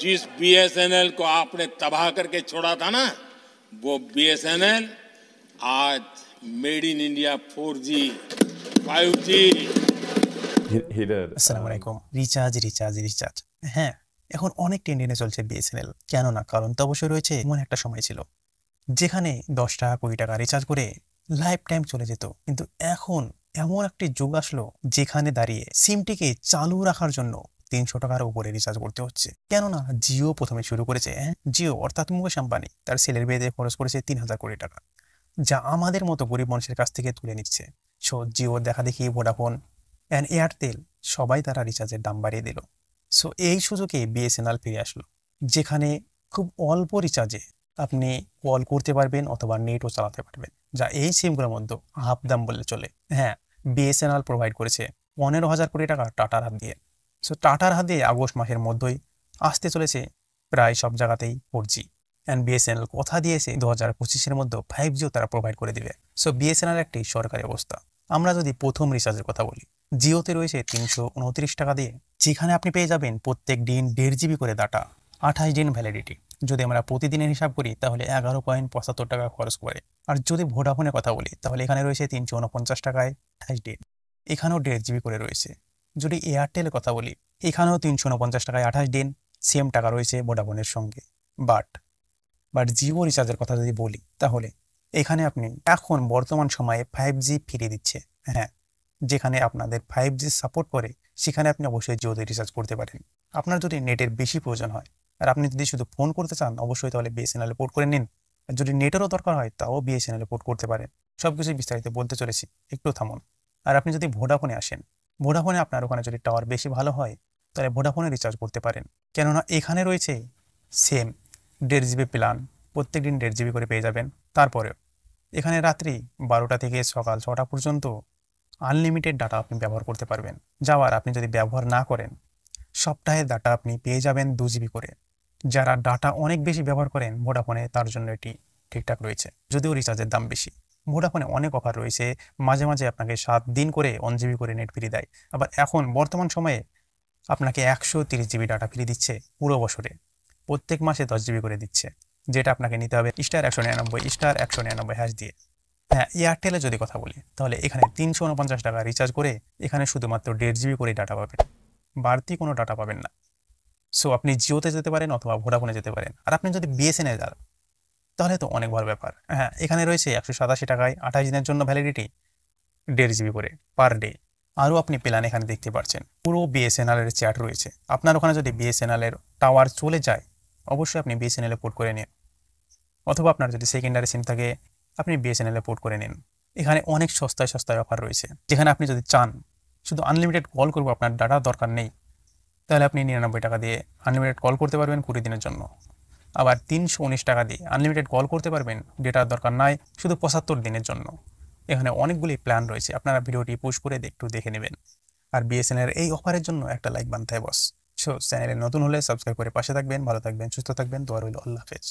जिस बीएसएनएल को आपने तबाह करके छोड़ा था ना वो बीएसएनएल आज made in India four G five G recharge আলাইকুম রিচার্জ রিচার্জ রিচার্জ হ্যাঁ এখন অনেক টেন্ডেনে চলছে বিএসএনএল না কারণ তো অবশ্যই রয়েছে এমন একটা সময় ছিল যেখানে দশ টাকা কুড়ি টাকা রিচার্জ করে লাইফ টাইম চলে যেত কিন্তু এখন এমন একটি যুগ আসলো যেখানে দাঁড়িয়ে সিমটিকে চালু রাখার জন্য তিনশো টাকার উপরে রিচার্জ করতে হচ্ছে কেননা জিও প্রথমে শুরু করেছে হ্যাঁ? জিও অর্থাৎ মুকেশ আম্বানি তার ছেলের বিয়েতে খরচ করেছে তিন হাজার কোটি টাকা যা আমাদের মতো গরিব মানুষের কাছ থেকে তুলে নিচ্ছে সো জিও দেখা দেখি ভোডাফোন অ্যান্ড এয়ারটেল সবাই তারা রিচার্জের দাম বাড়িয়ে দিল সো এই সুযোগে বিএসএনএল ফিরে আসলো যেখানে খুব অল্প রিচার্জে আপনি কল করতে পারবেন অথবা নেটও চালাতে পারবেন যা এই সিমগুলোর মধ্যে হাফ দাম বললে চলে হ্যাঁ বিএসএনএল প্রোভাইড করেছে পনেরো হাজার কোটি টাকা টাটার হাত দিয়ে সো টাটার হাতে আগস্ট মাসের মধ্যেই আসতে চলেছে প্রায় সব জায়গাতেই ফোর জি অ্যান্ড বিএসএনএল কথা দিয়েছে দু হাজার পঁচিশের মধ্যে ফাইভ জিও তারা প্রোভাইড করে দেবে সো বিএসএনএল একটি সরকারি অবস্থা আমরা যদি প্রথম রিচার্জের কথা বলি জিওতে রয়েছে তিনশো উনত্রিশ টাকা দিয়ে যেখানে আপনি পেয়ে যাবেন প্রত্যেক দিন দেড় জিবি করে ডাটা আঠাশ দিন ভ্যালিডিটি যদি আমরা প্রতিদিনের হিসাব করি তাহলে এগারো পয়েন্ট পঁচাত্তর টাকা খরচ করে আর যদি ভোডাফোনের কথা বলি তাহলে এখানে রয়েছে তিনশো উনপঞ্চাশ টাকায় আঠাশ দিন এখানেও দেড় জিবি করে রয়েছে যদি এয়ারটেলের কথা বলি এখানেও তিনশো উনপঞ্চাশ টাকায় আঠাশ দিন সেম টাকা রয়েছে ভোডাফোনের সঙ্গে বাট বাট জিও রিচার্জের কথা যদি বলি তাহলে এখানে আপনি এখন বর্তমান সময়ে ফাইভ জি ফিরিয়ে দিচ্ছে হ্যাঁ যেখানে আপনাদের ফাইভ জি সাপোর্ট করে সেখানে আপনি অবশ্যই জিওতে রিচার্জ করতে পারেন আপনার যদি নেটের বেশি প্রয়োজন হয় আর আপনি যদি শুধু ফোন করতে চান অবশ্যই তাহলে বিএসএনএল পোর্ট করে নিন আর যদি নেটেরও দরকার হয় তাও বিএসএনএল পোর্ট করতে পারেন সব কিছুই বিস্তারিত বলতে চলেছি একটু থামুন আর আপনি যদি ভোডাফোনে আসেন ভোডাফোনে আপনার ওখানে যদি টাওয়ার বেশি ভালো হয় তাহলে ভোডাফোনে রিচার্জ করতে পারেন কেননা এখানে রয়েছে সেম দেড় জিবি প্ল্যান প্রত্যেক দিন দেড় জিবি করে পেয়ে যাবেন তারপরেও এখানে রাত্রি বারোটা থেকে সকাল ছটা পর্যন্ত আনলিমিটেড ডাটা আপনি ব্যবহার করতে পারবেন যাওয়ার আপনি যদি ব্যবহার না করেন সপ্তাহে ডাটা আপনি পেয়ে যাবেন দু জিবি করে যারা ডাটা অনেক বেশি ব্যবহার করেন ভোডাফোনে তার জন্য এটি ঠিকঠাক রয়েছে যদিও রিচার্জের দাম বেশি ভোডাফোনে অনেক অফার রয়েছে মাঝে মাঝে আপনাকে সাত দিন করে ওয়ান জিবি করে নেট ফ্রি দেয় আবার এখন বর্তমান সময়ে আপনাকে একশো তিরিশ জিবি ডাটা ফ্রি দিচ্ছে পুরো বছরে প্রত্যেক মাসে দশ জিবি করে দিচ্ছে যেটা আপনাকে নিতে হবে স্টার একশো নিরানব্বই স্টার একশো নিরানব্বই হ্যাশ দিয়ে হ্যাঁ এয়ারটেলে যদি কথা বলি তাহলে এখানে তিনশো উনপঞ্চাশ টাকা রিচার্জ করে এখানে শুধুমাত্র দেড় জিবি করে ডাটা পাবেন বাড়তি কোনো ডাটা পাবেন না সো আপনি জিওতে যেতে পারেন অথবা ভোডাফোনে যেতে পারেন আর আপনি যদি বিএসএনএ যান তাহলে তো অনেক ভালো ব্যাপার হ্যাঁ এখানে রয়েছে একশো সাতাশি টাকায় আঠাশ দিনের জন্য ভ্যালিডিটি দেড় জিবি করে পার ডে আরও আপনি প্ল্যান এখানে দেখতে পাচ্ছেন পুরো বিএসএনএলের চ্যাট রয়েছে আপনার ওখানে যদি বিএসএনএলের টাওয়ার চলে যায় অবশ্যই আপনি বিএসএনএলে পোর্ট করে নিন অথবা আপনার যদি সেকেন্ডারি সিম থাকে আপনি বিএসএনএলে পোর্ট করে নিন এখানে অনেক সস্তায় সস্তায় অফার রয়েছে যেখানে আপনি যদি চান শুধু আনলিমিটেড কল করবো আপনার ডাটা দরকার নেই তাহলে আপনি নিরানব্বই টাকা দিয়ে আনলিমিটেড কল করতে পারবেন কুড়ি দিনের জন্য আবার তিনশো উনিশ টাকা দিয়ে আনলিমিটেড কল করতে পারবেন ডেটার দরকার নাই শুধু পঁচাত্তর দিনের জন্য এখানে অনেকগুলি প্ল্যান রয়েছে আপনারা ভিডিওটি পোস্ট করে একটু দেখে নেবেন আর বিএসএনএল এই অফারের জন্য একটা লাইক বানতে বস সো চ্যানেলে নতুন হলে সাবস্ক্রাইব করে পাশে থাকবেন ভালো থাকবেন সুস্থ থাকবেন দোয়ার রইল আল্লাহ হাফেজ